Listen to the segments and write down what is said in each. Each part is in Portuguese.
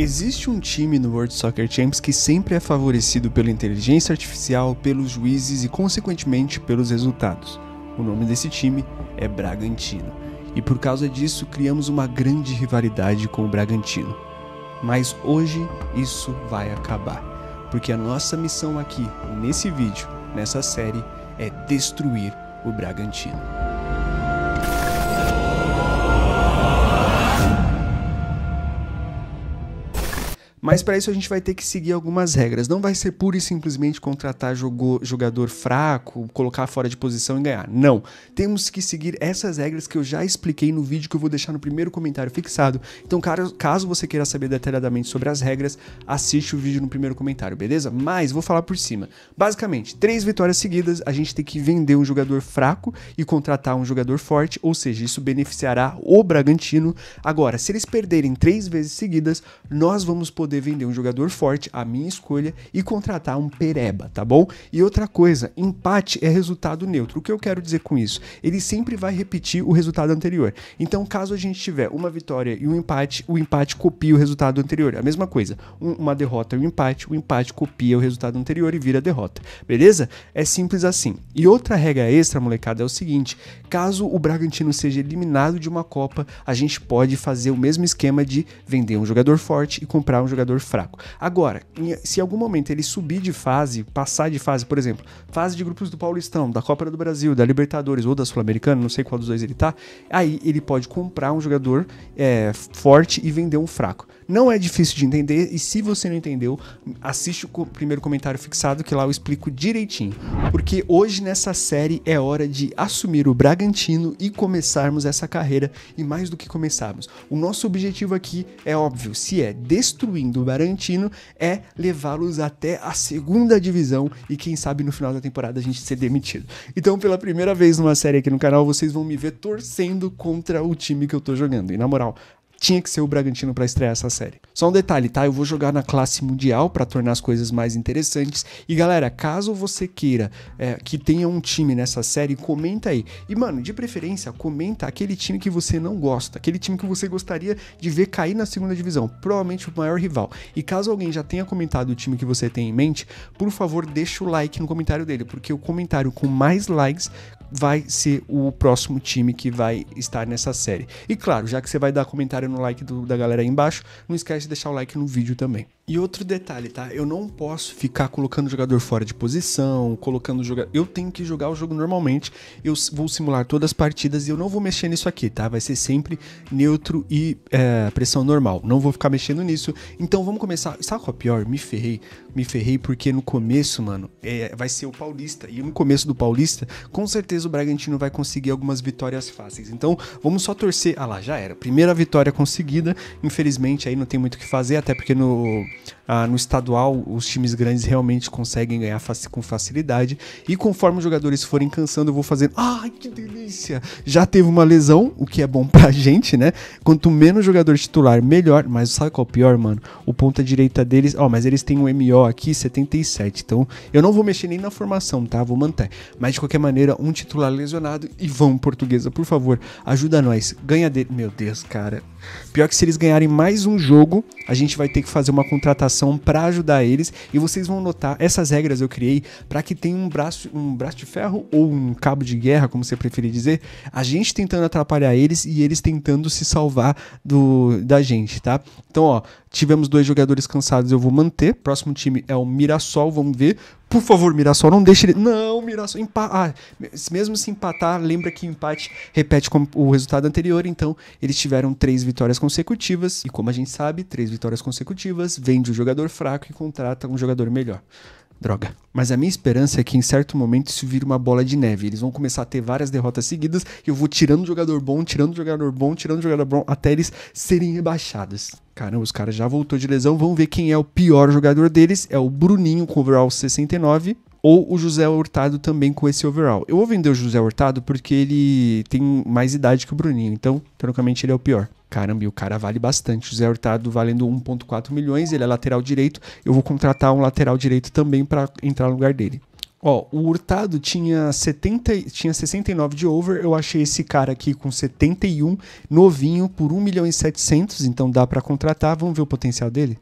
Existe um time no World Soccer Champs que sempre é favorecido pela inteligência artificial, pelos juízes e, consequentemente, pelos resultados. O nome desse time é Bragantino. E por causa disso, criamos uma grande rivalidade com o Bragantino. Mas hoje isso vai acabar, porque a nossa missão aqui, nesse vídeo, nessa série, é destruir o Bragantino. Mas para isso a gente vai ter que seguir algumas regras. Não vai ser pura e simplesmente contratar jogador fraco, colocar fora de posição e ganhar. Não. Temos que seguir essas regras que eu já expliquei no vídeo que eu vou deixar no primeiro comentário fixado. Então, caso você queira saber detalhadamente sobre as regras, assiste o vídeo no primeiro comentário, beleza? Mas vou falar por cima. Basicamente, três vitórias seguidas, a gente tem que vender um jogador fraco e contratar um jogador forte, ou seja, isso beneficiará o Bragantino. Agora, se eles perderem três vezes seguidas, nós vamos poder vender um jogador forte, a minha escolha, e contratar um pereba, tá bom? E outra coisa, empate é resultado neutro. O que eu quero dizer com isso? Ele sempre vai repetir o resultado anterior. Então, caso a gente tiver uma vitória e um empate, o empate copia o resultado anterior. A mesma coisa, um, uma derrota e um empate, o empate copia o resultado anterior e vira derrota. Beleza? É simples assim. E outra regra extra, molecada, é o seguinte: caso o Bragantino seja eliminado de uma Copa, a gente pode fazer o mesmo esquema de vender um jogador forte e comprar um jogador jogador fraco. Agora, se em algum momento ele subir de fase, passar de fase, por exemplo, fase de grupos do Paulistão, da Copa do Brasil, da Libertadores ou da Sul-Americana, não sei qual dos dois ele tá, aí ele pode comprar um jogador é, forte e vender um fraco. Não é difícil de entender e se você não entendeu, assiste o primeiro comentário fixado que lá eu explico direitinho. Porque hoje nessa série é hora de assumir o Bragantino e começarmos essa carreira e mais do que começarmos. O nosso objetivo aqui é óbvio, se é destruindo o Bragantino, é levá-los até a segunda divisão e quem sabe no final da temporada a gente ser demitido. Então, pela primeira vez numa série aqui no canal, vocês vão me ver torcendo contra o time que eu tô jogando. E na moral, tinha que ser o Bragantino para estrear essa série. Só um detalhe, tá? Eu vou jogar na classe mundial para tornar as coisas mais interessantes. E galera, caso você queira é, que tenha um time nessa série, comenta aí. E mano, de preferência, comenta aquele time que você não gosta, aquele time que você gostaria de ver cair na segunda divisão, provavelmente o maior rival. E caso alguém já tenha comentado o time que você tem em mente, por favor, deixa o like no comentário dele, porque o comentário com mais likes vai ser o próximo time que vai estar nessa série. E claro, já que você vai dar comentário no like do, da galera aí embaixo, não esquece de deixar o like no vídeo também. E outro detalhe, tá? Eu não posso ficar colocando o jogador fora de posição, colocando o jogador. Eu tenho que jogar o jogo normalmente. Eu vou simular todas as partidas e eu não vou mexer nisso aqui, tá? Vai ser sempre neutro e é, pressão normal. Não vou ficar mexendo nisso. Então vamos começar. Sabe qual é o pior? Me ferrei. Me ferrei porque no começo, mano, é, vai ser o Paulista. E no começo do Paulista, com certeza certeza o Bragantino vai conseguir algumas vitórias fáceis. Então vamos só torcer. Ah lá, já era. Primeira vitória conseguida. Infelizmente aí não tem muito o que fazer, até porque no, ah, no estadual os times grandes realmente conseguem ganhar com facilidade. E conforme os jogadores forem cansando, eu vou fazendo. Ai, que delícia! Já teve uma lesão, o que é bom pra gente, né? Quanto menos jogador titular, melhor. Mas sabe qual é o pior, mano? O ponta direita deles. Ó, oh, mas eles têm um MO aqui 77. Então eu não vou mexer nem na formação, tá? Vou manter. Mas de qualquer maneira, um titular titular lesionado. E vamos, portuguesa, por favor, ajuda nós. Ganha dele. Meu Deus, cara. Pior que se eles ganharem mais um jogo, a gente vai ter que fazer uma contratação para ajudar eles. E vocês vão notar, essas regras eu criei para que tenha um braço, um braço de ferro ou um cabo de guerra, como você preferir dizer, a gente tentando atrapalhar eles e eles tentando se salvar do da gente, tá? Então, ó, tivemos dois jogadores cansados, eu vou manter. Próximo time é o Mirassol, vamos ver. Por favor, Mirassol, não deixe ele. Não, Mirassol, empatar. Ah, mesmo se empatar, lembra que empate repete o resultado anterior, então eles tiveram três vitórias consecutivas, e como a gente sabe, três vitórias consecutivas, vende o jogador fraco e contrata um jogador melhor. Droga. Mas a minha esperança é que em certo momento isso vira uma bola de neve. Eles vão começar a ter várias derrotas seguidas e eu vou tirando jogador bom, tirando jogador bom, tirando jogador bom, até eles serem rebaixados. Caramba, os caras já voltou de lesão. Vamos ver quem é o pior jogador deles. É o Bruninho com overall 69 ou o José Hurtado também com esse overall. Eu vou vender o José Hurtado porque ele tem mais idade que o Bruninho, então, teoricamente, ele é o pior caramba, e o cara vale bastante. O Zé Hurtado valendo 1,4 milhões, ele é lateral direito, eu vou contratar um lateral direito também para entrar no lugar dele. Ó, o Hurtado tinha, 70, tinha 69 de over, eu achei esse cara aqui com 71, novinho, por 1 milhão e 700, então dá para contratar, vamos ver o potencial dele?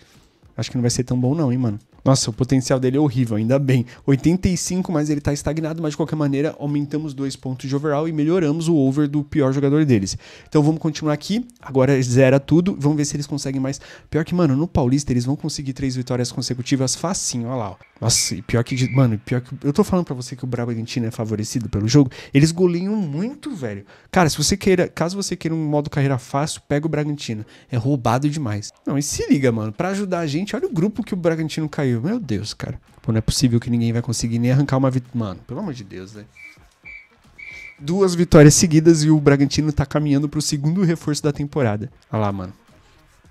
Acho que não vai ser tão bom não, hein, mano? Nossa, o potencial dele é horrível, ainda bem. 85, mas ele está estagnado, mas de qualquer maneira aumentamos dois pontos de overall e melhoramos o over do pior jogador deles. Então vamos continuar aqui, agora zera tudo, vamos ver se eles conseguem mais. Pior que, mano, no Paulista eles vão conseguir três vitórias consecutivas facinho, olha lá. Ó. Nossa, e pior que, mano, pior que, eu tô falando para você que o Bragantino é favorecido pelo jogo, eles goleiam muito, velho. Cara, se você queira, caso você queira um modo carreira fácil, pega o Bragantino. É roubado demais. Não, e se liga, mano, para ajudar a gente, olha o grupo que o Bragantino caiu caiu. Meu Deus, cara. Pô, não é possível que ninguém vai conseguir nem arrancar uma vitória. Mano, pelo amor de Deus, velho. Duas vitórias seguidas e o Bragantino tá caminhando pro segundo reforço da temporada. Olha lá, mano.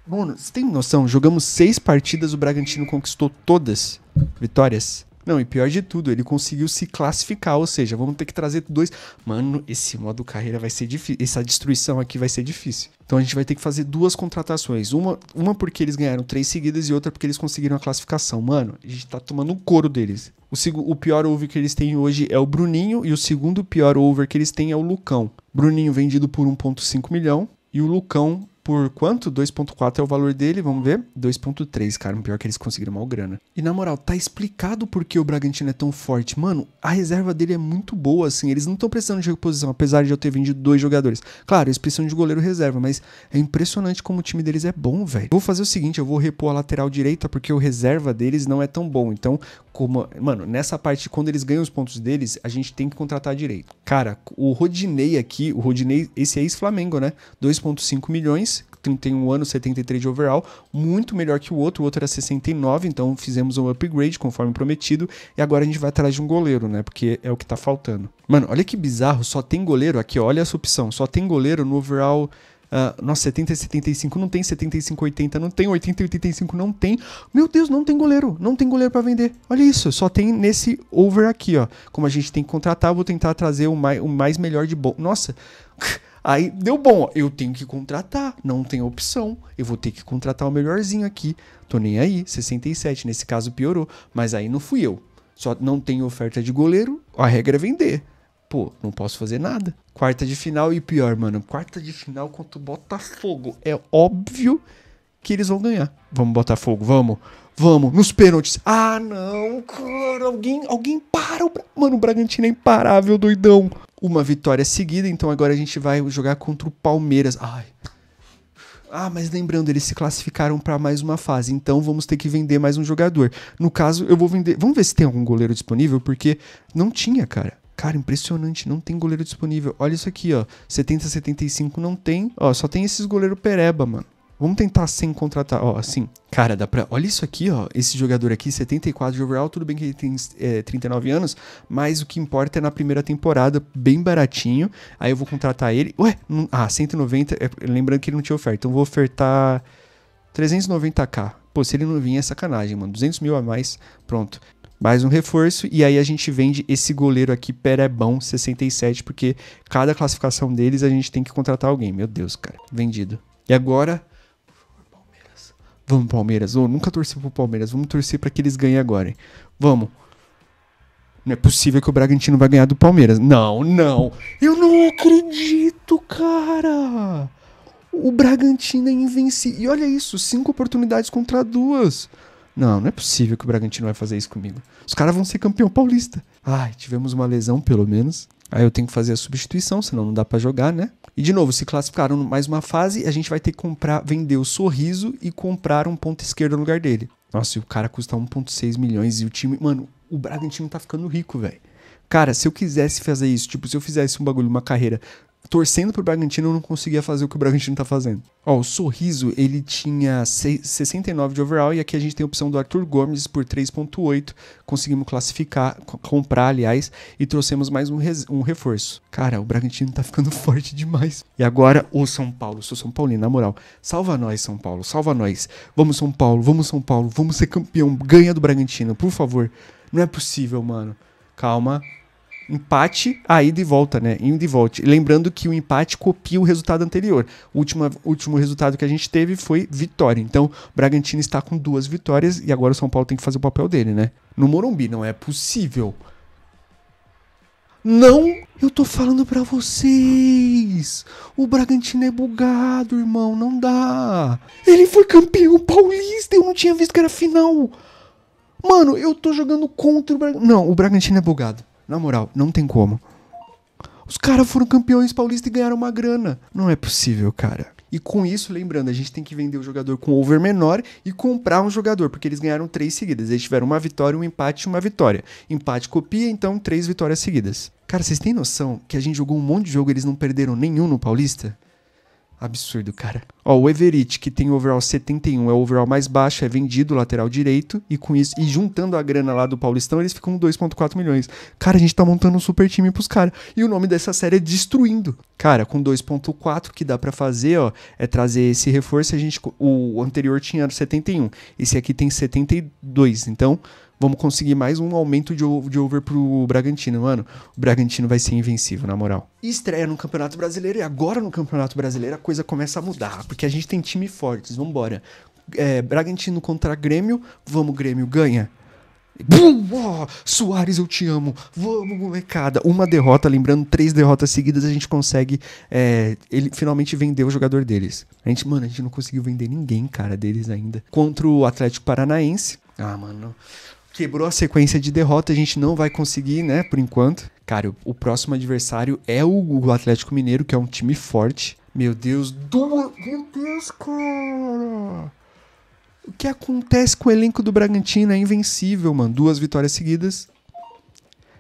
Bruno, você tem noção? Jogamos seis partidas, o Bragantino conquistou todas vitórias. Não, e pior de tudo, ele conseguiu se classificar, ou seja, vamos ter que trazer dois. Mano, esse modo carreira vai ser difícil. Essa destruição aqui vai ser difícil. Então a gente vai ter que fazer duas contratações. Uma, uma porque eles ganharam três seguidas e outra porque eles conseguiram a classificação. Mano, a gente tá tomando o couro deles. O, o pior over que eles têm hoje é o Bruninho e o segundo pior over que eles têm é o Lucão. Bruninho vendido por 1,5 milhão e o Lucão por quanto? 2.4 é o valor dele, vamos ver. 2.3, cara, pior que eles conseguiram mal grana. E na moral, tá explicado por que o Bragantino é tão forte. Mano, a reserva dele é muito boa, assim, eles não estão precisando de reposição, apesar de eu ter vendido dois jogadores. Claro, eles precisam de goleiro reserva, mas é impressionante como o time deles é bom, velho. Vou fazer o seguinte, eu vou repor a lateral direita porque o reserva deles não é tão bom. Então, como, mano, nessa parte quando eles ganham os pontos deles, a gente tem que contratar direito. Cara, o Rodinei aqui, o Rodinei, esse é ex-Flamengo, né? 2.5 milhões 31 anos, 73 de overall, muito melhor que o outro. O outro era 69, então fizemos um upgrade conforme prometido. E agora a gente vai atrás de um goleiro, né? Porque é o que tá faltando. Mano, olha que bizarro, só tem goleiro aqui, olha essa opção. Só tem goleiro no overall. Uh, nossa, 70 e 75 não tem, 75 80 não tem, 80 e 85 não tem. Meu Deus, não tem goleiro, não tem goleiro para vender. Olha isso, só tem nesse over aqui, ó. Como a gente tem que contratar, vou tentar trazer o mais, o mais melhor de bom. Nossa, Aí deu bom, eu tenho que contratar, não tem opção. Eu vou ter que contratar o melhorzinho aqui. Tô nem aí, 67, nesse caso piorou, mas aí não fui eu. Só não tem oferta de goleiro, a regra é vender. Pô, não posso fazer nada. Quarta de final e pior, mano. Quarta de final contra o Botafogo. É óbvio que eles vão ganhar. Vamos, Botafogo, vamos. Vamos, nos pênaltis. Ah, não, cara. Alguém, alguém para. O Bra... Mano, o Bragantino é imparável, doidão uma vitória seguida, então agora a gente vai jogar contra o Palmeiras. Ai. Ah, mas lembrando, eles se classificaram para mais uma fase, então vamos ter que vender mais um jogador. No caso, eu vou vender. Vamos ver se tem algum goleiro disponível, porque não tinha, cara. Cara, impressionante, não tem goleiro disponível. Olha isso aqui, ó. 70, 75 não tem. Ó, só tem esses goleiro pereba, mano. Vamos tentar sem contratar. Ó, assim, cara, dá pra. Olha isso aqui, ó. Esse jogador aqui, 74 de overall. Tudo bem que ele tem é, 39 anos, mas o que importa é na primeira temporada, bem baratinho. Aí eu vou contratar ele. Ué, não, ah, 190. É, lembrando que ele não tinha oferta. Então eu vou ofertar 390k. Pô, se ele não vir é sacanagem, mano. 200 mil a mais, pronto. Mais um reforço, e aí a gente vende esse goleiro aqui, Perebão 67, porque cada classificação deles a gente tem que contratar alguém. Meu Deus, cara, vendido. E agora Vamos, Palmeiras. Ou oh, nunca torci pro Palmeiras. Vamos torcer para que eles ganhem agora. Hein? Vamos. Não é possível que o Bragantino vai ganhar do Palmeiras. Não, não. Eu não acredito, cara. O Bragantino é invencível. E olha isso, cinco oportunidades contra duas. Não, não é possível que o Bragantino vai fazer isso comigo. Os caras vão ser campeão paulista. Ai, tivemos uma lesão, pelo menos. Aí eu tenho que fazer a substituição, senão não dá para jogar, né? E de novo, se classificaram mais uma fase, a gente vai ter que comprar, vender o sorriso e comprar um ponto esquerdo no lugar dele. Nossa, e o cara custa 1.6 milhões e o time, mano, o Bragantino tá ficando rico, velho. Cara, se eu quisesse fazer isso, tipo, se eu fizesse um bagulho, uma carreira torcendo pro Bragantino, eu não conseguia fazer o que o Bragantino tá fazendo. Ó, o Sorriso, ele tinha 69 de overall e aqui a gente tem a opção do Arthur Gomes por 3.8. Conseguimos classificar, comprar, aliás, e trouxemos mais um, um reforço. Cara, o Bragantino tá ficando forte demais. E agora o São Paulo, sou São Paulino, na moral, salva nós, São Paulo, salva nós. Vamos, São Paulo, vamos, São Paulo, vamos ser campeão, ganha do Bragantino, por favor. Não é possível, mano. Calma, empate a ida e volta, né? Indo e volta. Lembrando que o empate copia o resultado anterior. O último, último resultado que a gente teve foi vitória. Então, o Bragantino está com duas vitórias e agora o São Paulo tem que fazer o papel dele, né? No Morumbi, não é possível. Não, eu tô falando para vocês. O Bragantino é bugado, irmão, não dá. Ele foi campeão paulista, eu não tinha visto que era final. Mano, eu tô jogando contra o Bragantino. Não, o Bragantino é bugado. Na moral, não tem como. Os caras foram campeões paulistas e ganharam uma grana. Não é possível, cara. E com isso, lembrando, a gente tem que vender o jogador com over menor e comprar um jogador, porque eles ganharam três seguidas. Eles tiveram uma vitória, um empate e uma vitória. Empate copia, então três vitórias seguidas. Cara, vocês têm noção que a gente jogou um monte de jogo e eles não perderam nenhum no Paulista? Absurdo, cara. Ó, o Everett, que tem overall 71, é o overall mais baixo, é vendido lateral direito. E com isso, e juntando a grana lá do Paulistão, eles ficam 2,4 milhões. Cara, a gente tá montando um super time pros caras. E o nome dessa série é Destruindo. Cara, com 2,4 que dá para fazer, ó, é trazer esse reforço. A gente, o anterior tinha 71. Esse aqui tem 72. Então, vamos conseguir mais um aumento de, de over pro Bragantino, mano. O Bragantino vai ser invencível, na moral. Estreia no Campeonato Brasileiro e agora no Campeonato Brasileiro a coisa começa a mudar, porque a gente tem time fortes, vambora. É, Bragantino contra Grêmio, vamos Grêmio, ganha. Bum! Oh, Soares, eu te amo. Vamos, molecada. Uma derrota, lembrando, três derrotas seguidas, a gente consegue. É, ele finalmente vendeu o jogador deles. A gente, mano, a gente não conseguiu vender ninguém, cara, deles ainda. Contra o Atlético Paranaense. Ah, mano. Não quebrou a sequência de derrota, a gente não vai conseguir, né, por enquanto. Cara, o próximo adversário é o Atlético Mineiro, que é um time forte. Meu Deus, do... meu Deus, cara. O que acontece com o elenco do Bragantino é invencível, mano. Duas vitórias seguidas,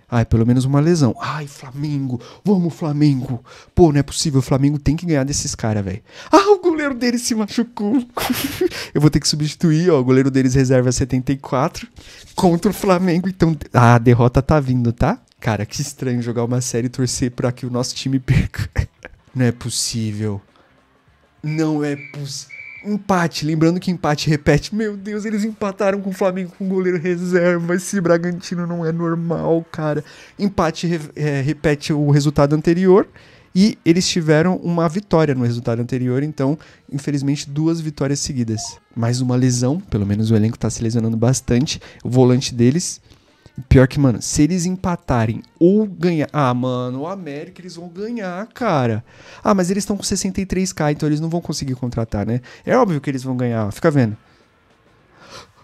Ai, pelo menos uma lesão. Ai, Flamengo, vamos Flamengo. Pô, não é possível, o Flamengo tem que ganhar desses caras, velho. Ah, o goleiro deles se machucou. eu vou ter que substituir, ó, o goleiro deles reserva 74 contra o Flamengo, então, ah, a derrota tá vindo, tá? Cara, que estranho jogar uma série e torcer para que o nosso time perca. não é possível. Não é possível empate, lembrando que empate repete. Meu Deus, eles empataram com o Flamengo com o goleiro reserva. Esse Bragantino não é normal, cara. Empate re, é, repete o resultado anterior e eles tiveram uma vitória no resultado anterior, então, infelizmente, duas vitórias seguidas. Mais uma lesão, pelo menos o elenco está se lesionando bastante. O volante deles, Pior que, mano, se eles empatarem ou ganhar. Ah, mano, o América eles vão ganhar, cara. Ah, mas eles estão com 63k, então eles não vão conseguir contratar, né? É óbvio que eles vão ganhar, fica vendo.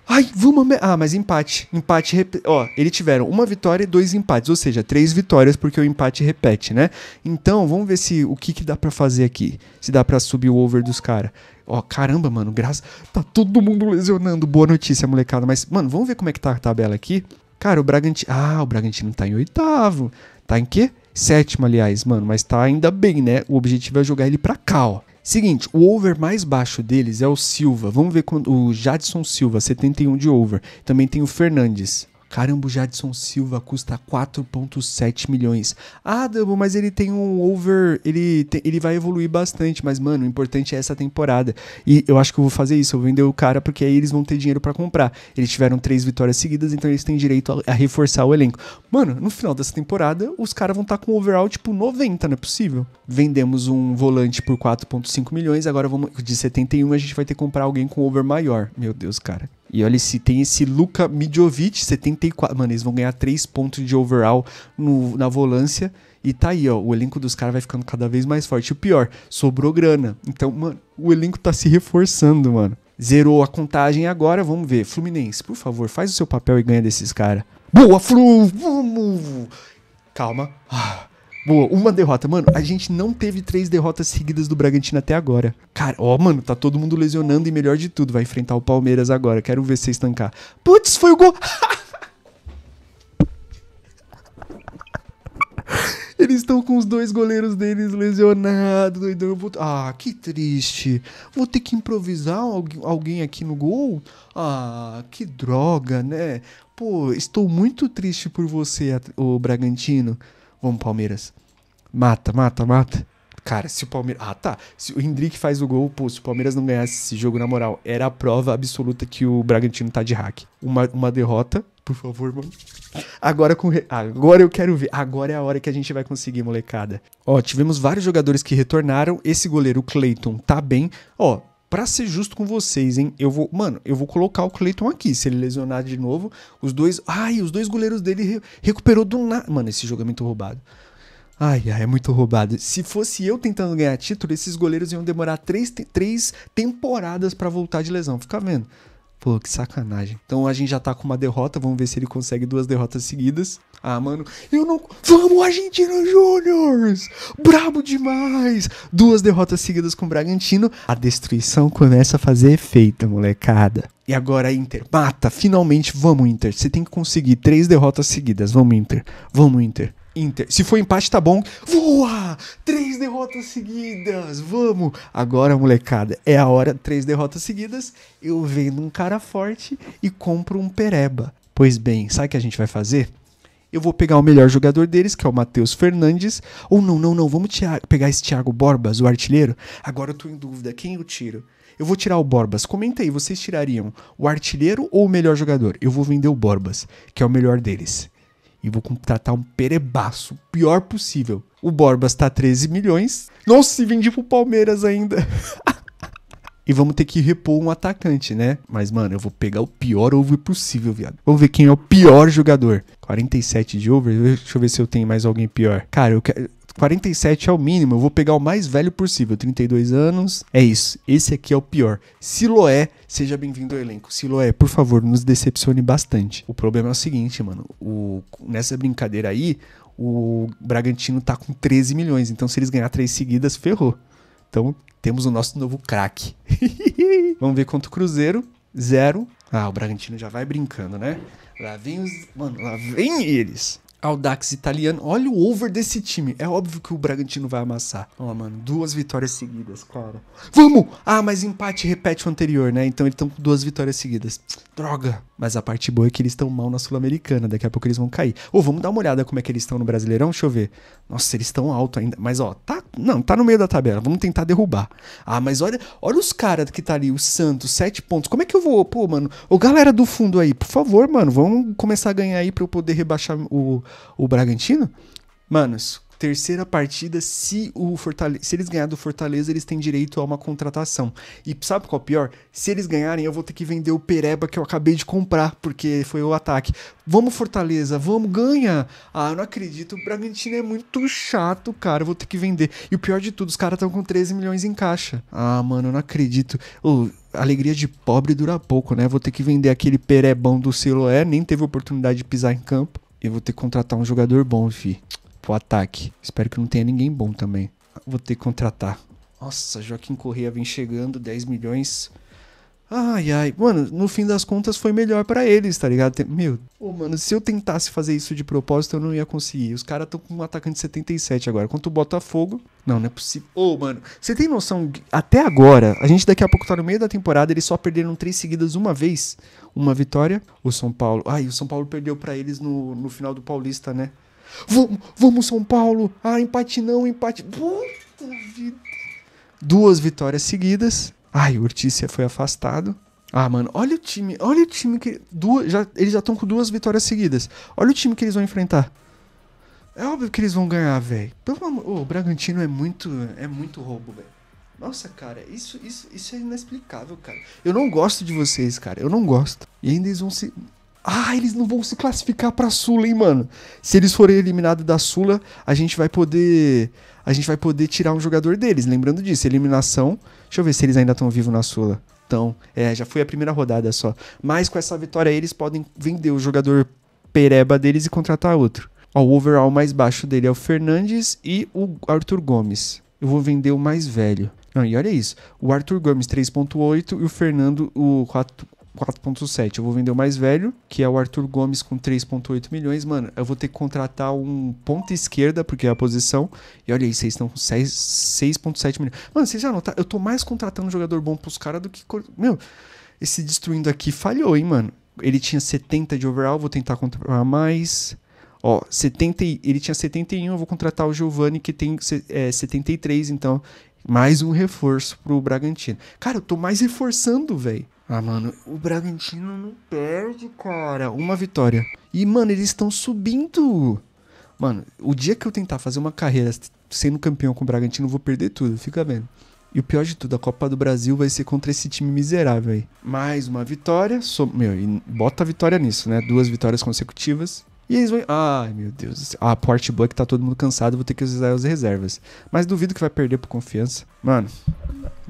Ai, vamos. Ah, mas empate. Empate. Rep... Ó, eles tiveram uma vitória e dois empates, ou seja, três vitórias, porque o empate repete, né? Então, vamos ver se o que, que dá para fazer aqui. Se dá para subir o over dos caras. Ó, caramba, mano, graças. Tá todo mundo lesionando. Boa notícia, molecada. Mas, mano, vamos ver como é que tá a tabela aqui. Cara, o Bragantino. Ah, o Bragantino tá em oitavo. Tá em quê? Sétimo, aliás, mano. Mas tá ainda bem, né? O objetivo é jogar ele pra cá, ó. Seguinte, o over mais baixo deles é o Silva. Vamos ver quando. O Jadson Silva, 71 de over. Também tem o Fernandes. Caramba, o Jadson Silva custa 4.7 milhões. Ah, Dumbo, mas ele tem um over, ele, ele vai evoluir bastante, mas mano, o importante é essa temporada. E eu acho que eu vou fazer isso, eu vou vender o cara porque aí eles vão ter dinheiro para comprar. Eles tiveram três vitórias seguidas, então eles têm direito a, a reforçar o elenco. Mano, no final dessa temporada, os caras vão estar tá com overall tipo 90, não é possível? Vendemos um volante por 4.5 milhões, agora vamos de 71 a gente vai ter que comprar alguém com over maior. Meu Deus, cara. E olha, se tem esse Luka Midjovic, 74. Mano, eles vão ganhar 3 pontos de overall no, na volância. E tá aí, ó. O elenco dos caras vai ficando cada vez mais forte. E o pior, sobrou grana. Então, mano, o elenco tá se reforçando, mano. Zerou a contagem agora, vamos ver. Fluminense, por favor, faz o seu papel e ganha desses caras. Boa, Flu! Calma. Ah. Boa, uma derrota. Mano, a gente não teve três derrotas seguidas do Bragantino até agora. Cara, ó, mano, tá todo mundo lesionando e melhor de tudo, vai enfrentar o Palmeiras agora. Quero ver você estancar. Putz, foi o gol! Eles estão com os dois goleiros deles lesionados, doidão. Vou... Ah, que triste. Vou ter que improvisar alguém aqui no gol? Ah, que droga, né? Pô, estou muito triste por você, o Bragantino. Vamos, Palmeiras. Mata, mata, mata. Cara, se o Palmeiras. Ah, tá. Se o Hendrick faz o gol, pô, se o Palmeiras não ganhasse esse jogo, na moral, era a prova absoluta que o Bragantino tá de hack. Uma, uma derrota. Por favor, mano. Agora com. Re... Agora eu quero ver. Agora é a hora que a gente vai conseguir, molecada. Ó, tivemos vários jogadores que retornaram. Esse goleiro, o Clayton, tá bem. Ó, Pra ser justo com vocês, hein? Eu vou. Mano, eu vou colocar o Cleiton aqui. Se ele lesionar de novo, os dois. Ai, os dois goleiros dele re... recuperou do nada. Mano, esse jogo é muito roubado. Ai, ai, é muito roubado. Se fosse eu tentando ganhar título, esses goleiros iam demorar três, te... três temporadas para voltar de lesão. Fica vendo. Pô, que sacanagem. Então a gente já tá com uma derrota. Vamos ver se ele consegue duas derrotas seguidas. Ah, mano, eu não. Vamos, Argentino Júnior! Brabo demais! Duas derrotas seguidas com o Bragantino. A destruição começa a fazer efeito, molecada. E agora Inter, mata, finalmente, vamos Inter. Você tem que conseguir três derrotas seguidas. Vamos Inter, vamos Inter. Inter, se for empate tá bom. Voa! Três derrotas seguidas. Vamos! Agora, molecada, é a hora, três derrotas seguidas. Eu vendo um cara forte e compro um pereba. Pois bem, sabe o que a gente vai fazer? eu vou pegar o melhor jogador deles, que é o Matheus Fernandes, ou não, não, não, vamos pegar esse Thiago Borbas, o artilheiro? Agora eu tô em dúvida, quem eu tiro? Eu vou tirar o Borbas. Comenta aí, vocês tirariam o artilheiro ou o melhor jogador? Eu vou vender o Borbas, que é o melhor deles. E vou contratar um perebaço, pior possível. O Borbas tá 13 milhões. Nossa, se vendi pro Palmeiras ainda. e vamos ter que repor um atacante, né? Mas, mano, eu vou pegar o pior over possível, viado. Vamos ver quem é o pior jogador. 47 de over? Deixa eu ver se eu tenho mais alguém pior. Cara, eu quero... 47 é o mínimo, eu vou pegar o mais velho possível, 32 anos. É isso, esse aqui é o pior. Siloé, seja bem-vindo ao elenco. Siloé, por favor, nos decepcione bastante. O problema é o seguinte, mano, o... nessa brincadeira aí, o Bragantino tá com 13 milhões, então se eles ganhar três seguidas, ferrou. Então temos o nosso novo craque. Vamos ver quanto o Cruzeiro. Zero. Ah, o Bragantino já vai brincando, né? Lá vem os. Mano, lá vem eles. Audax italiano. Olha o over desse time. É óbvio que o Bragantino vai amassar. Ó, oh, mano, duas vitórias seguidas, cara. Vamos! Ah, mas empate repete o anterior, né? Então eles estão com duas vitórias seguidas. Droga! Mas a parte boa é que eles estão mal na Sul-Americana, daqui a pouco eles vão cair. Ou vamos dar uma olhada como é que eles estão no Brasileirão, deixa eu ver. Nossa, eles estão alto ainda, mas ó, tá, não, tá no meio da tabela, vamos tentar derrubar. Ah, mas olha, olha os caras que tá ali, o Santos, sete pontos. Como é que eu vou, pô, mano? Ô, galera do fundo aí, por favor, mano, vamos começar a ganhar aí para eu poder rebaixar o, o Bragantino? Manos, terceira partida, se, o Fortaleza, se eles ganharem do Fortaleza, eles têm direito a uma contratação. E sabe qual é o pior? Se eles ganharem, eu vou ter que vender o Pereba que eu acabei de comprar, porque foi o ataque. Vamos, Fortaleza, vamos, ganha! Ah, eu não acredito, o Bragantino é muito chato, cara, eu vou ter que vender. E o pior de tudo, os caras estão com 13 milhões em caixa. Ah, mano, eu não acredito. Oh, alegria de pobre dura pouco, né? Vou ter que vender aquele perebão do Siloé, nem teve oportunidade de pisar em campo. Eu vou ter que contratar um jogador bom, fi pro ataque. Espero que não tenha ninguém bom também. Vou ter que contratar. Nossa, Joaquim Correia vem chegando, 10 milhões. Ai, ai. Mano, no fim das contas foi melhor para eles, tá ligado? Meu, oh, mano, se eu tentasse fazer isso de propósito, eu não ia conseguir. Os caras estão com um atacante de 77 agora. Quanto o Botafogo. Não, não é possível. Ô, oh, mano, você tem noção? Até agora, a gente daqui a pouco tá no meio da temporada, eles só perderam três seguidas uma vez. Uma vitória. O São Paulo. Ai, o São Paulo perdeu para eles no, no final do Paulista, né? Vamos, São Paulo. Ah, empate não, empate. Puta vida. Duas vitórias seguidas. Ai, o Urtícia foi afastado. Ah, mano, olha o time, olha o time que duas, já, eles já estão com duas vitórias seguidas. Olha o time que eles vão enfrentar. É óbvio que eles vão ganhar, velho. Oh, o Bragantino é muito, é muito roubo, velho. Nossa, cara, isso, isso, isso é inexplicável, cara. Eu não gosto de vocês, cara. Eu não gosto. E ainda eles vão se ah, eles não vão se classificar pra Sula, hein, mano? Se eles forem eliminados da Sula, a gente vai poder. A gente vai poder tirar um jogador deles. Lembrando disso, eliminação. Deixa eu ver se eles ainda estão vivos na Sula. Então, é, já foi a primeira rodada só. Mas com essa vitória eles podem vender o jogador pereba deles e contratar outro. Ó, o overall mais baixo dele é o Fernandes e o Arthur Gomes. Eu vou vender o mais velho. Não, e olha isso. O Arthur Gomes 3.8 e o Fernando o 4.7. Eu vou vender o mais velho, que é o Arthur Gomes com 3.8 milhões. Mano, eu vou ter que contratar um ponta esquerda, porque é a posição. E olha aí, vocês estão com 6.7 milhões. Mano, vocês já notaram? Eu tô mais contratando jogador bom pros caras do que... Meu, esse destruindo aqui falhou, hein, mano? Ele tinha 70 de overall, vou tentar contratar mais. Ó, 70, ele tinha 71, eu vou contratar o Giovani, que tem é, 73, então mais um reforço pro Bragantino. Cara, eu tô mais reforçando, velho. Ah, mano, o Bragantino não perde, cara. Uma vitória. E, mano, eles estão subindo. Mano, o dia que eu tentar fazer uma carreira sendo campeão com o Bragantino, eu vou perder tudo, fica vendo. E o pior de tudo, a Copa do Brasil vai ser contra esse time miserável aí. Mais uma vitória, so... meu, e bota a vitória nisso, né? Duas vitórias consecutivas. E eles vão. Ai, meu Deus. Ah, Port Buck tá todo mundo cansado, vou ter que usar as reservas. Mas duvido que vai perder por confiança. Mano,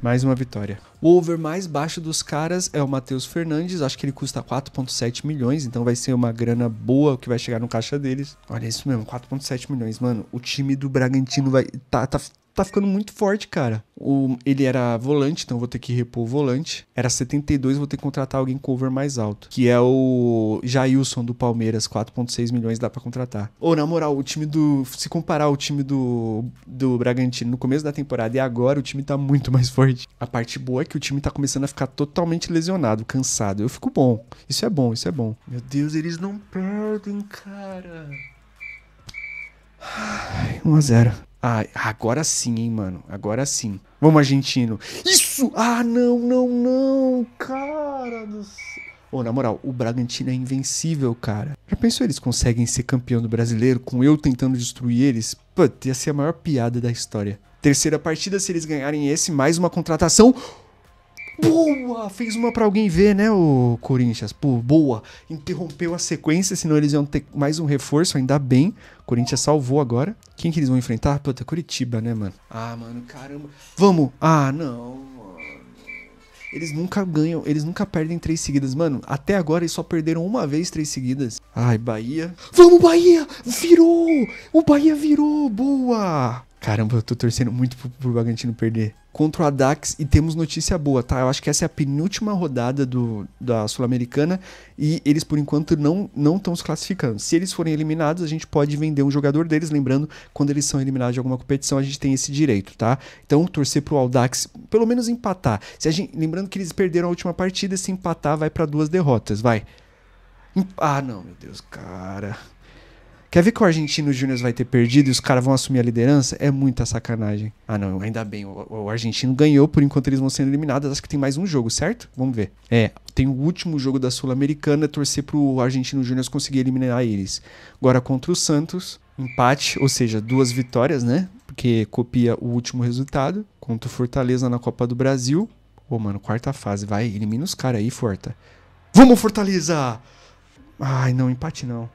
mais uma vitória. O over mais baixo dos caras é o Matheus Fernandes, acho que ele custa 4.7 milhões, então vai ser uma grana boa que vai chegar no caixa deles. Olha isso mesmo, 4.7 milhões, mano. O time do Bragantino vai tá, tá tá ficando muito forte, cara. O, ele era volante, então vou ter que repor o volante. Era 72, vou ter que contratar alguém cover mais alto. Que é o Jailson do Palmeiras, 4,6 milhões dá para contratar. Ou, na moral, o time do. Se comparar o time do, do Bragantino no começo da temporada e agora, o time tá muito mais forte. A parte boa é que o time tá começando a ficar totalmente lesionado, cansado. Eu fico bom. Isso é bom, isso é bom. Meu Deus, eles não perdem, cara. 1 a 0 ah, agora sim, hein, mano. Agora sim. Vamos, argentino. Isso! Ah, não, não, não. Cara do céu. oh, na moral, o Bragantino é invencível, cara. Já pensou eles conseguem ser campeão do brasileiro com eu tentando destruir eles? Putz, ia ser a maior piada da história. Terceira partida, se eles ganharem esse, mais uma contratação. Boa! Fez uma para alguém ver, né, o Corinthians? Pô, boa! Interrompeu a sequência, senão eles iam ter mais um reforço, ainda bem. O Corinthians salvou agora. Quem que eles vão enfrentar? Puta, Curitiba, né, mano? Ah, mano, caramba. Vamos! Ah, não, mano. Eles nunca ganham, eles nunca perdem três seguidas. Mano, até agora eles só perderam uma vez três seguidas. Ai, Bahia. Vamos, Bahia! Virou! O Bahia virou! Boa! Caramba, eu tô torcendo muito pro, pro Bragantino perder. Contra o Adax e temos notícia boa, tá? Eu acho que essa é a penúltima rodada do, da Sul-Americana e eles, por enquanto, não estão se classificando. Se eles forem eliminados, a gente pode vender um jogador deles. Lembrando, quando eles são eliminados de alguma competição, a gente tem esse direito, tá? Então, torcer pro Aldax, pelo menos empatar. Se a gente, lembrando que eles perderam a última partida, se empatar, vai para duas derrotas, vai. Ah, não, meu Deus, cara. Quer ver que o Argentino Júnior vai ter perdido e os caras vão assumir a liderança? É muita sacanagem. Ah, não, ainda bem. O, o, Argentino ganhou, por enquanto eles vão sendo eliminados. Acho que tem mais um jogo, certo? Vamos ver. É, tem o último jogo da Sul-Americana, torcer pro Argentino Júnior conseguir eliminar eles. Agora contra o Santos, empate, ou seja, duas vitórias, né? Porque copia o último resultado. Contra o Fortaleza na Copa do Brasil. Ô, oh, mano, quarta fase, vai, elimina os caras aí, Forta. Vamos, Fortaleza! Ai, não, empate não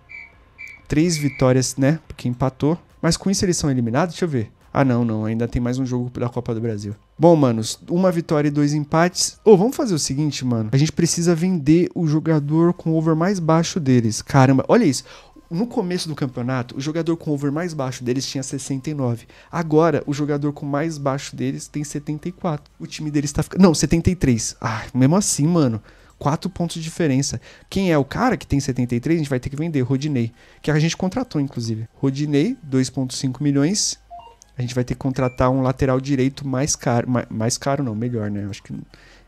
três vitórias, né? Porque empatou. Mas com isso eles são eliminados? Deixa eu ver. Ah, não, não. Ainda tem mais um jogo da Copa do Brasil. Bom, manos, uma vitória e dois empates. Ô, oh, vamos fazer o seguinte, mano. A gente precisa vender o jogador com o over mais baixo deles. Caramba, olha isso. No começo do campeonato, o jogador com over mais baixo deles tinha 69. Agora, o jogador com mais baixo deles tem 74. O time deles tá ficando. Não, 73. Ah, mesmo assim, mano. Quatro pontos de diferença. Quem é o cara que tem 73, a gente vai ter que vender, Rodinei, que a gente contratou, inclusive. Rodinei, 2,5 milhões. A gente vai ter que contratar um lateral direito mais caro. Mais, mais caro, não, melhor, né? Acho que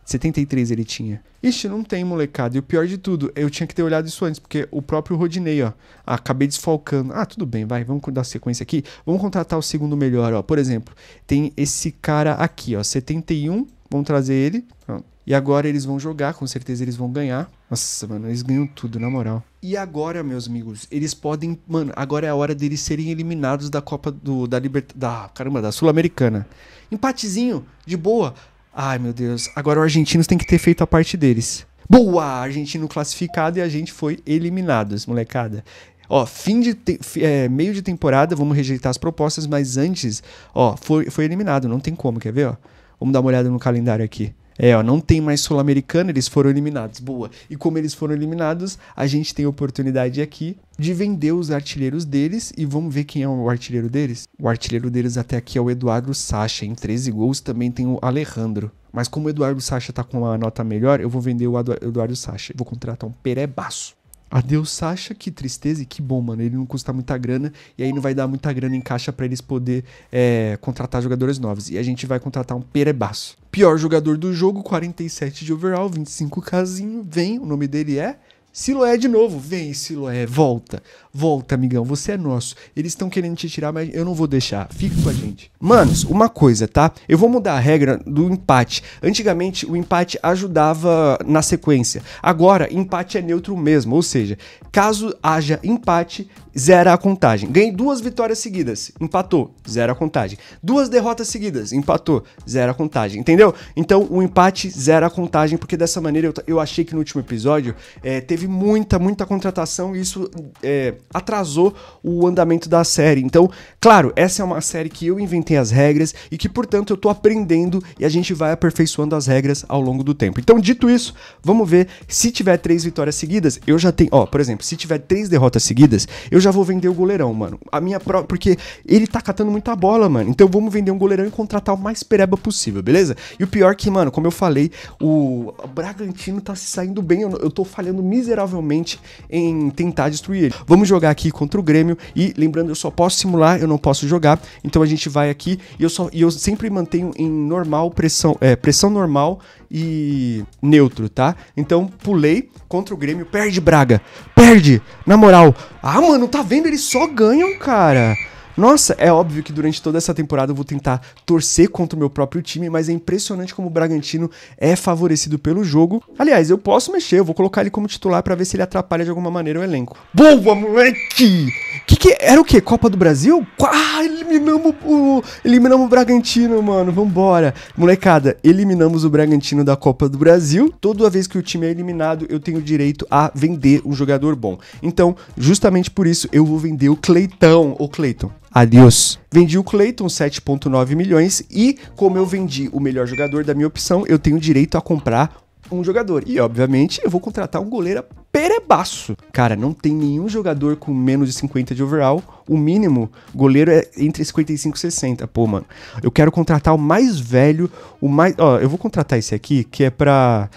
73 ele tinha. Ixi, não tem, molecada. E o pior de tudo, eu tinha que ter olhado isso antes, porque o próprio Rodinei, ó, acabei desfalcando. Ah, tudo bem, vai, vamos dar sequência aqui. Vamos contratar o segundo melhor, ó. Por exemplo, tem esse cara aqui, ó, 71, vamos trazer ele. Pronto. E agora eles vão jogar, com certeza eles vão ganhar. Nossa, mano, eles ganham tudo, na moral. E agora, meus amigos, eles podem. Mano, agora é a hora deles serem eliminados da Copa do. Da Libertad. Da. Caramba, da Sul-Americana. Empatezinho, de boa. Ai, meu Deus. Agora os argentinos têm que ter feito a parte deles. Boa! Argentino classificado e a gente foi eliminados, molecada. Ó, fim de é, meio de temporada, vamos rejeitar as propostas, mas antes, ó, foi, foi eliminado, não tem como, quer ver, ó? Vamos dar uma olhada no calendário aqui. É, ó, não tem mais Sul-Americana, eles foram eliminados. Boa. E como eles foram eliminados, a gente tem a oportunidade aqui de vender os artilheiros deles e vamos ver quem é o artilheiro deles? O artilheiro deles até aqui é o Eduardo Sacha, em 13 gols também tem o Alejandro. Mas como o Eduardo Sacha tá com uma nota melhor, eu vou vender o Eduardo Sacha. Vou contratar um perebaço. Adeus, Sasha, que tristeza e que bom, mano. Ele não custa muita grana e aí não vai dar muita grana em caixa para eles poder é, contratar jogadores novos. E a gente vai contratar um perebaço. Pior jogador do jogo, 47 de overall, 25 casinho. Vem, o nome dele é Siloé de novo. Vem, Siloé, volta. Volta, amigão, você é nosso. Eles estão querendo te tirar, mas eu não vou deixar. Fica com a gente. Manos, uma coisa, tá? Eu vou mudar a regra do empate. Antigamente, o empate ajudava na sequência. Agora, empate é neutro mesmo. Ou seja, caso haja empate, zera a contagem. Ganhei duas vitórias seguidas, empatou, zera a contagem. Duas derrotas seguidas, empatou, zera a contagem, entendeu? Então o empate zera a contagem, porque dessa maneira eu, eu achei que no último episódio é, teve muita, muita contratação e isso é, atrasou o andamento da série. Então, claro, essa é uma série que eu inventei as regras e que, portanto, eu tô aprendendo e a gente vai aperfeiçoando as regras ao longo do tempo. Então, dito isso, vamos ver se tiver três vitórias seguidas, eu já tenho. Ó, por exemplo, se tiver três derrotas seguidas, eu eu já vou vender o goleirão, mano. A minha pro... Porque ele tá catando muita bola, mano. Então vamos vender um goleirão e contratar o mais pereba possível, beleza? E o pior é que, mano, como eu falei, o Bragantino tá se saindo bem. Eu, eu tô falhando miseravelmente em tentar destruir ele. Vamos jogar aqui contra o Grêmio. E lembrando, eu só posso simular, eu não posso jogar. Então a gente vai aqui e eu, só, e eu sempre mantenho em normal, pressão, é, pressão normal e neutro, tá? Então pulei contra o Grêmio, perde Braga, perde, na moral. Ah, mano, tá vendo? Eles só ganham, cara. Nossa, é óbvio que durante toda essa temporada eu vou tentar torcer contra o meu próprio time, mas é impressionante como o Bragantino é favorecido pelo jogo. Aliás, eu posso mexer, eu vou colocar ele como titular para ver se ele atrapalha de alguma maneira o elenco. Boa, moleque! Que que era o quê? Copa do Brasil? Ah, eliminamos o eliminamos o Bragantino, mano. Vambora. Molecada, eliminamos o Bragantino da Copa do Brasil. Toda vez que o time é eliminado, eu tenho direito a vender um jogador bom. Então, justamente por isso eu vou vender o Cleitão, o Cleiton. Adeus. Vendi o Clayton 7.9 milhões e como eu vendi o melhor jogador da minha opção, eu tenho direito a comprar um jogador. E, obviamente, eu vou contratar um goleiro perebaço. Cara, não tem nenhum jogador com menos de 50 de overall. O mínimo goleiro é entre 55 e 60. Pô, mano, eu quero contratar o mais velho, o mais. Ó, eu vou contratar esse aqui, que é pra.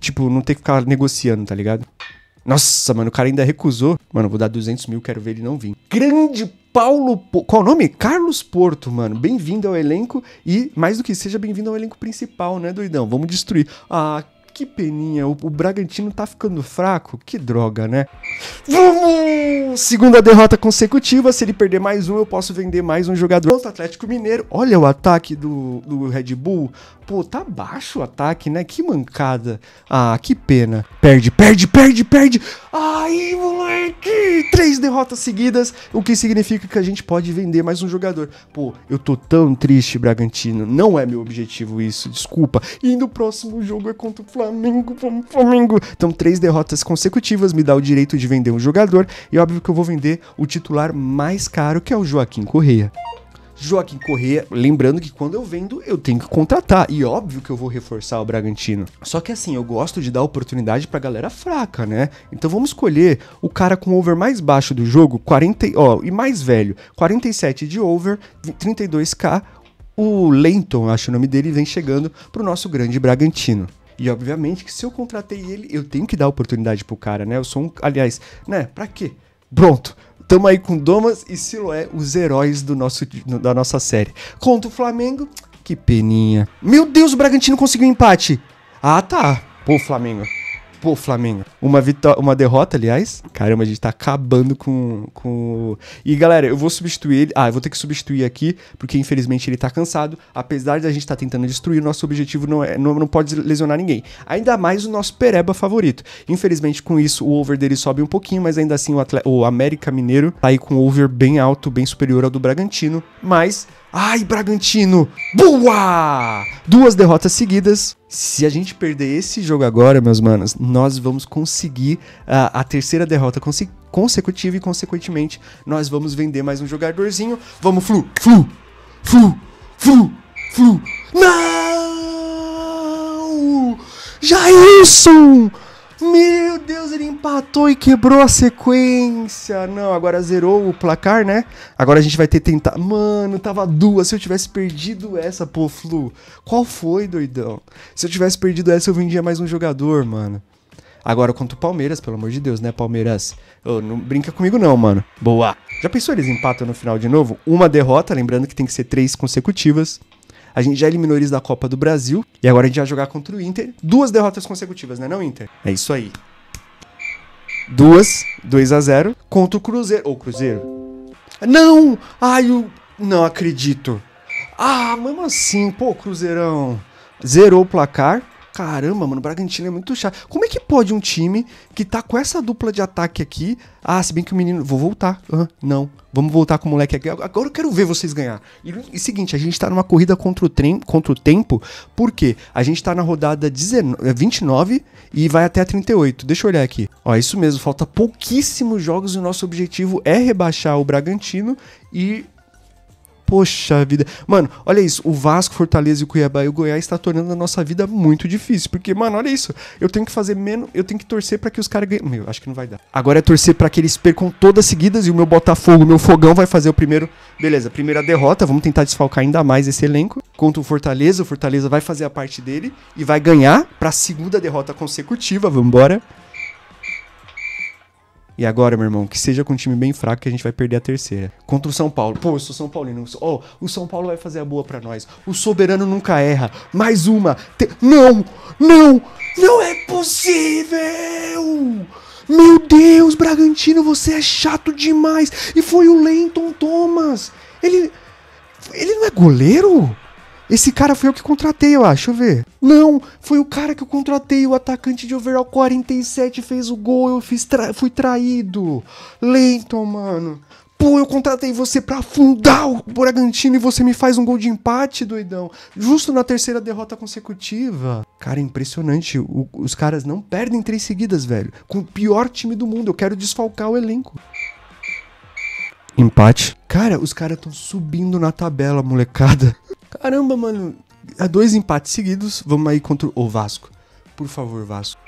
Tipo, não ter que ficar negociando, tá ligado? Nossa, mano, o cara ainda recusou. Mano, vou dar 200 mil, quero ver ele não vir. Grande Paulo. Po... Qual o nome? Carlos Porto, mano. Bem-vindo ao elenco e, mais do que seja, bem-vindo ao elenco principal, né, doidão? Vamos destruir. Ah, que peninha, o, o Bragantino tá ficando fraco, que droga, né? Vamos! Segunda derrota consecutiva, se ele perder mais um, eu posso vender mais um jogador. Contra Atlético Mineiro, olha o ataque do, do Red Bull. Pô, tá baixo o ataque, né? Que mancada. Ah, que pena. Perde, perde, perde, perde. Ai, moleque! Três derrotas seguidas, o que significa que a gente pode vender mais um jogador. Pô, eu tô tão triste, Bragantino. Não é meu objetivo isso, desculpa. E no próximo jogo é contra o Flamengo. Flamengo, vamos Flamengo. Então, três derrotas consecutivas me dá o direito de vender um jogador e óbvio que eu vou vender o titular mais caro, que é o Joaquim Correia. Joaquim Correa, lembrando que quando eu vendo, eu tenho que contratar. E óbvio que eu vou reforçar o Bragantino. Só que assim, eu gosto de dar oportunidade pra galera fraca, né? Então vamos escolher o cara com over mais baixo do jogo, 40, ó, e mais velho, 47 de over, 32k. O Lenton, acho o nome dele, vem chegando pro nosso grande Bragantino. E obviamente que se eu contratei ele, eu tenho que dar oportunidade pro cara, né? Eu sou um. Aliás, né? Pra quê? Pronto. Tamo aí com Domas e Siloé, os heróis do nosso, da nossa série. Contra o Flamengo, que peninha. Meu Deus, o Bragantino conseguiu um empate. Ah, tá. Pô, Flamengo. Pô, Flamengo. Uma, vitória, uma derrota, aliás. Caramba, a gente tá acabando com, com. E galera, eu vou substituir ele. Ah, eu vou ter que substituir aqui, porque infelizmente ele tá cansado. Apesar de a gente tá tentando destruir, nosso objetivo não, é, não, não pode lesionar ninguém. Ainda mais o nosso pereba favorito. Infelizmente, com isso, o over dele sobe um pouquinho, mas ainda assim o, atleta, o América Mineiro tá aí com o over bem alto, bem superior ao do Bragantino. Mas Ai, Bragantino! Boa! Duas derrotas seguidas. Se a gente perder esse jogo agora, meus manos, nós vamos conseguir uh, a terceira derrota conse consecutiva e, consequentemente, nós vamos vender mais um jogadorzinho. Vamos, Flu! Flu! Flu! Flu! Flu! Não! isso! Meu Deus, ele empatou e quebrou a sequência. Não, agora zerou o placar, né? Agora a gente vai ter que tentar. Mano, tava duas. Se eu tivesse perdido essa, pô, Flu. Qual foi, doidão? Se eu tivesse perdido essa, eu vendia mais um jogador, mano. Agora contra o Palmeiras, pelo amor de Deus, né, Palmeiras? Oh, não brinca comigo não, mano. Boa. Já pensou eles empatam no final de novo? Uma derrota, lembrando que tem que ser três consecutivas. A gente já eliminou eles da Copa do Brasil e agora a gente vai jogar contra o Inter. Duas derrotas consecutivas, né, não, Inter? É isso aí. Duas, 2 a 0 contra o Cruzeiro. Ou oh, Cruzeiro? Não! Ai, eu não acredito. Ah, mesmo assim, pô, Cruzeirão. Zerou o placar caramba, mano, o Bragantino é muito chato. Como é que pode um time que tá com essa dupla de ataque aqui? Ah, se bem que o menino. Vou voltar. não. Vamos voltar com o moleque aqui. Agora eu quero ver vocês ganhar. E, e seguinte, a gente tá numa corrida contra o, trem, contra o tempo, porque a gente tá na rodada 19, 29 é, e vai até a 38. Deixa eu olhar aqui. Ó, isso mesmo, falta pouquíssimos jogos e o nosso objetivo é rebaixar o Bragantino e Poxa vida. Mano, olha isso. O Vasco, Fortaleza e o Cuiabá e o Goiás está tornando a nossa vida muito difícil. Porque, mano, olha isso. Eu tenho que fazer menos. Eu tenho que torcer para que os caras ganhem. Meu, acho que não vai dar. Agora é torcer para que eles percam todas seguidas e o meu Botafogo, o meu fogão vai fazer o primeiro. Beleza, primeira derrota. Vamos tentar desfalcar ainda mais esse elenco. Contra o Fortaleza. O Fortaleza vai fazer a parte dele e vai ganhar para a segunda derrota consecutiva. Vamos embora. E agora, meu irmão, que seja com um time bem fraco que a gente vai perder a terceira. Contra o São Paulo. Pô, eu sou São Paulino. Oh, o São Paulo vai fazer a boa para nós. O soberano nunca erra. Mais uma. Te... Não! Não! Não é possível! Meu Deus, Bragantino, você é chato demais. E foi o Lenton Thomas. Ele ele não é goleiro? Esse cara foi eu que contratei, eu acho. Deixa eu ver. Não, foi o cara que eu contratei, o atacante de overall 47 fez o gol, eu fiz tra fui traído. Lento, mano. Pô, eu contratei você pra afundar o Bragantino e você me faz um gol de empate, doidão. Justo na terceira derrota consecutiva. Cara, impressionante. O, os caras não perdem três seguidas, velho. Com o pior time do mundo. Eu quero desfalcar o elenco. Empate. Cara, os caras estão subindo na tabela, molecada. Caramba, mano. É dois empates seguidos. Vamos aí contra o Vasco. Por favor, Vasco.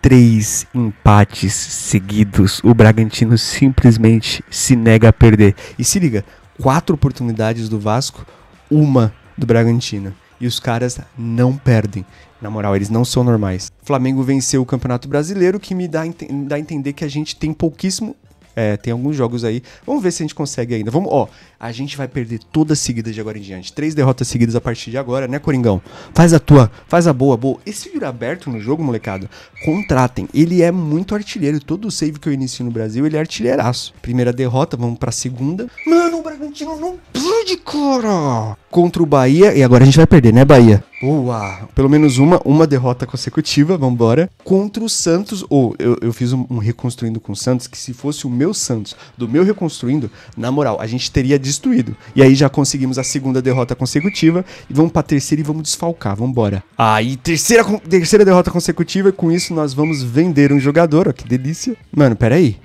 Três empates seguidos. O Bragantino simplesmente se nega a perder. E se liga, quatro oportunidades do Vasco, uma do Bragantino. E os caras não perdem. Na moral, eles não são normais. Flamengo venceu o Campeonato Brasileiro, que me dá, me dá a entender que a gente tem pouquíssimo é, tem alguns jogos aí. Vamos ver se a gente consegue ainda. Vamos, ó, a gente vai perder todas seguidas de agora em diante. Três derrotas seguidas a partir de agora, né, Coringão? Faz a tua, faz a boa, boa. Esse vira aberto no jogo, molecada, contratem. Ele é muito artilheiro. Todo save que eu inicio no Brasil, ele é artilheiraço. Primeira derrota, vamos pra segunda. Mano, o Bragantino não pode, cara! contra o Bahia. E agora a gente vai perder, né, Bahia? Boa! Pelo menos uma, uma derrota consecutiva, vambora. Contra o Santos, ou eu, eu fiz um, um, reconstruindo com o Santos, que se fosse o meu Santos, do meu reconstruindo, na moral, a gente teria destruído. E aí já conseguimos a segunda derrota consecutiva, e vamos pra terceira e vamos desfalcar, vambora. Aí, ah, terceira, terceira derrota consecutiva, e com isso nós vamos vender um jogador, ó, que delícia. Mano, peraí.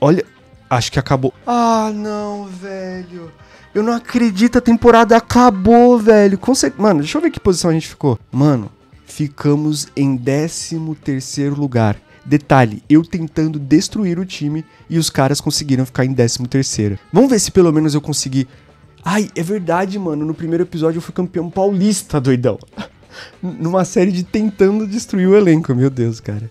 Olha, acho que acabou. Ah, não, velho. Eu não acredito, a temporada acabou, velho. Conse... Mano, deixa eu ver que posição a gente ficou. Mano, ficamos em 13º lugar. Detalhe, eu tentando destruir o time e os caras conseguiram ficar em 13º. Vamos ver se pelo menos eu consegui... Ai, é verdade, mano, no primeiro episódio eu fui campeão paulista, doidão. Numa série de tentando destruir o elenco, meu Deus, cara.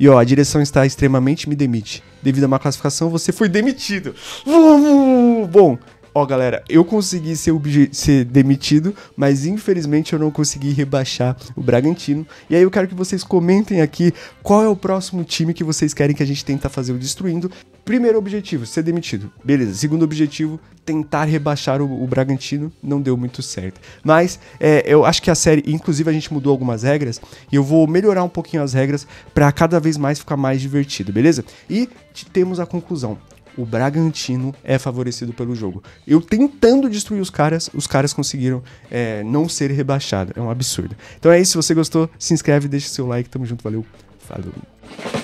E ó, a direção está extremamente me demite. Devido a uma classificação, você foi demitido. Vamos! Bom, ó oh, galera, eu consegui ser, ser demitido, mas infelizmente eu não consegui rebaixar o Bragantino. E aí eu quero que vocês comentem aqui qual é o próximo time que vocês querem que a gente tenta tá fazer o Destruindo. Primeiro objetivo, ser demitido. Beleza. Segundo objetivo, tentar rebaixar o, o Bragantino. Não deu muito certo. Mas é, eu acho que a série, inclusive a gente mudou algumas regras e eu vou melhorar um pouquinho as regras para cada vez mais ficar mais divertido, beleza? E temos a conclusão o Bragantino é favorecido pelo jogo. Eu tentando destruir os caras, os caras conseguiram é, não ser rebaixados. É um absurdo. Então é isso. Se você gostou, se inscreve, deixa seu like. Tamo junto. Valeu. Falou.